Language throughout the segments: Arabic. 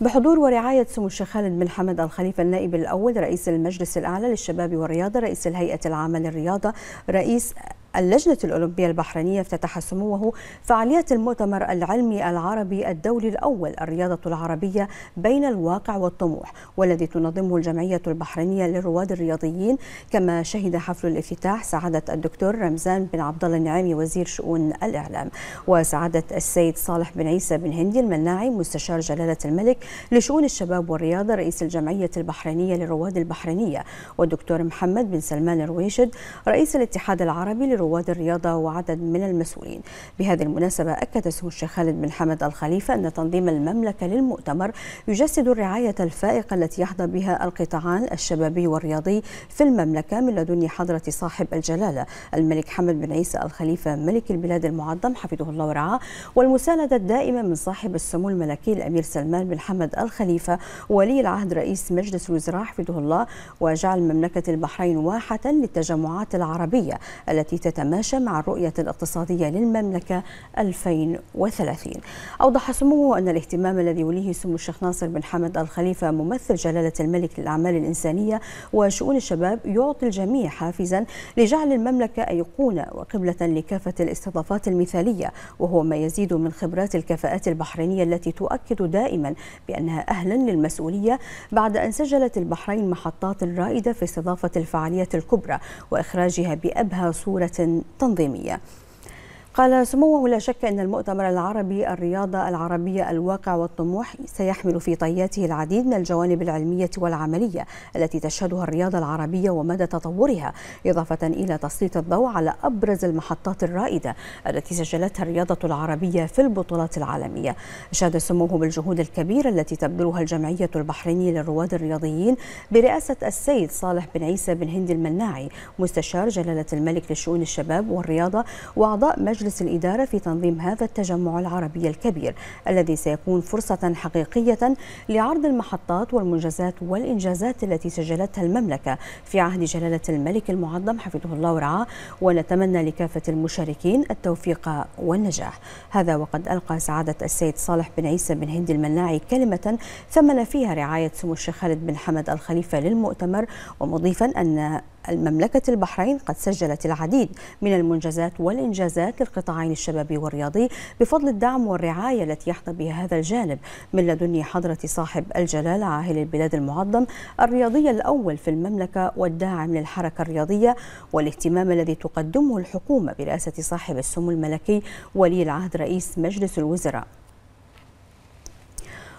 بحضور ورعاية سمو الشيخ خالد بن حمد الخليفة النائب الأول رئيس المجلس الأعلى للشباب والرياضة رئيس الهيئة العامة للرياضة رئيس اللجنة الأولمبية البحرينية افتتح سموه فعاليات المؤتمر العلمي العربي الدولي الأول الرياضة العربية بين الواقع والطموح والذي تنظمه الجمعية البحرينية للرواد الرياضيين كما شهد حفل الافتتاح سعادة الدكتور رمزان بن عبد الله النعيمي وزير شؤون الإعلام وسعادة السيد صالح بن عيسى بن هندي المناعي مستشار جلالة الملك لشؤون الشباب والرياضة رئيس الجمعية البحرينية للرواد البحرينية والدكتور محمد بن سلمان الرويشد رئيس الاتحاد العربي رواد الرياضة وعدد من المسؤولين بهذه المناسبة أكد سمو الشيخ خالد بن حمد الخليفة أن تنظيم المملكة للمؤتمر يجسد الرعاية الفائقة التي يحظى بها القطاعان الشبابي والرياضي في المملكة من لدن حضرة صاحب الجلالة الملك حمد بن عيسى الخليفة ملك البلاد المعظم حفظه الله ورعاه والمساندة الدائمة من صاحب السمو الملكي الأمير سلمان بن حمد الخليفة ولي العهد رئيس مجلس الوزراء حفظه الله وجعل مملكة البحرين واحة للتجمعات العربية التي تتماشى مع الرؤية الاقتصادية للمملكة 2030 أوضح سموه أن الاهتمام الذي يوليه سمو الشيخ ناصر بن حمد الخليفة ممثل جلالة الملك للأعمال الإنسانية وشؤون الشباب يعطي الجميع حافزا لجعل المملكة أيقونة وقبلة لكافة الاستضافات المثالية وهو ما يزيد من خبرات الكفاءات البحرينية التي تؤكد دائما بأنها أهلا للمسؤولية بعد أن سجلت البحرين محطات رائدة في استضافة الفعالية الكبرى وإخراجها بأبهى صورة تنظيمية قال سموه لا شك أن المؤتمر العربي الرياضة العربية الواقع والطموح سيحمل في طياته العديد من الجوانب العلمية والعملية التي تشهدها الرياضة العربية ومدى تطورها إضافة إلى تسليط الضوء على أبرز المحطات الرائدة التي سجلتها الرياضة العربية في البطولات العالمية شهد سموه بالجهود الكبيرة التي تبذلها الجمعية البحرينية للرواد الرياضيين برئاسة السيد صالح بن عيسى بن هند المناعي مستشار جلالة الملك لشؤون الشباب والرياضة وأعضاء مجلس مجلس الإدارة في تنظيم هذا التجمع العربي الكبير الذي سيكون فرصة حقيقية لعرض المحطات والمنجزات والإنجازات التي سجلتها المملكة في عهد جلالة الملك المعظم حفظه الله ورعاه ونتمنى لكافة المشاركين التوفيق والنجاح هذا وقد ألقى سعادة السيد صالح بن عيسى بن هند المناعي كلمة ثمن فيها رعاية سمو الشيخ خالد بن حمد الخليفة للمؤتمر ومضيفا أن المملكة البحرين قد سجلت العديد من المنجزات والإنجازات القطاعين الشبابي والرياضي بفضل الدعم والرعاية التي يحظى بها هذا الجانب من لدني حضرة صاحب الجلالة عاهل البلاد المعظم الرياضي الأول في المملكة والداعم للحركة الرياضية والاهتمام الذي تقدمه الحكومة برئاسة صاحب السمو الملكي ولي العهد رئيس مجلس الوزراء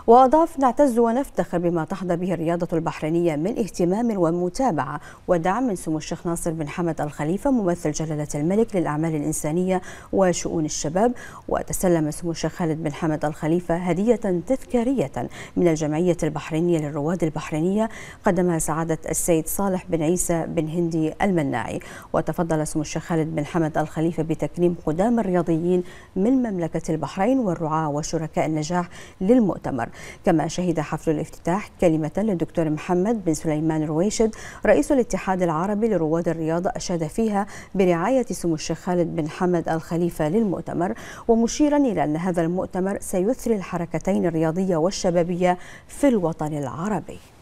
وأضاف نعتز ونفتخر بما تحظى به الرياضة البحرينية من اهتمام ومتابعة ودعم من سمو الشيخ ناصر بن حمد الخليفة ممثل جلالة الملك للأعمال الإنسانية وشؤون الشباب وتسلم سمو الشيخ خالد بن حمد الخليفة هدية تذكارية من الجمعية البحرينية للرواد البحرينية قدمها سعادة السيد صالح بن عيسى بن هندي المناعي وتفضل سمو الشيخ خالد بن حمد الخليفة بتكريم قدام الرياضيين من مملكة البحرين والرعاة وشركاء النجاح للمؤتمر كما شهد حفل الافتتاح كلمة للدكتور محمد بن سليمان رويشد رئيس الاتحاد العربي لرواد الرياضة أشاد فيها برعاية سمو الشيخ خالد بن حمد الخليفة للمؤتمر ومشيرا إلى أن هذا المؤتمر سيثري الحركتين الرياضية والشبابية في الوطن العربي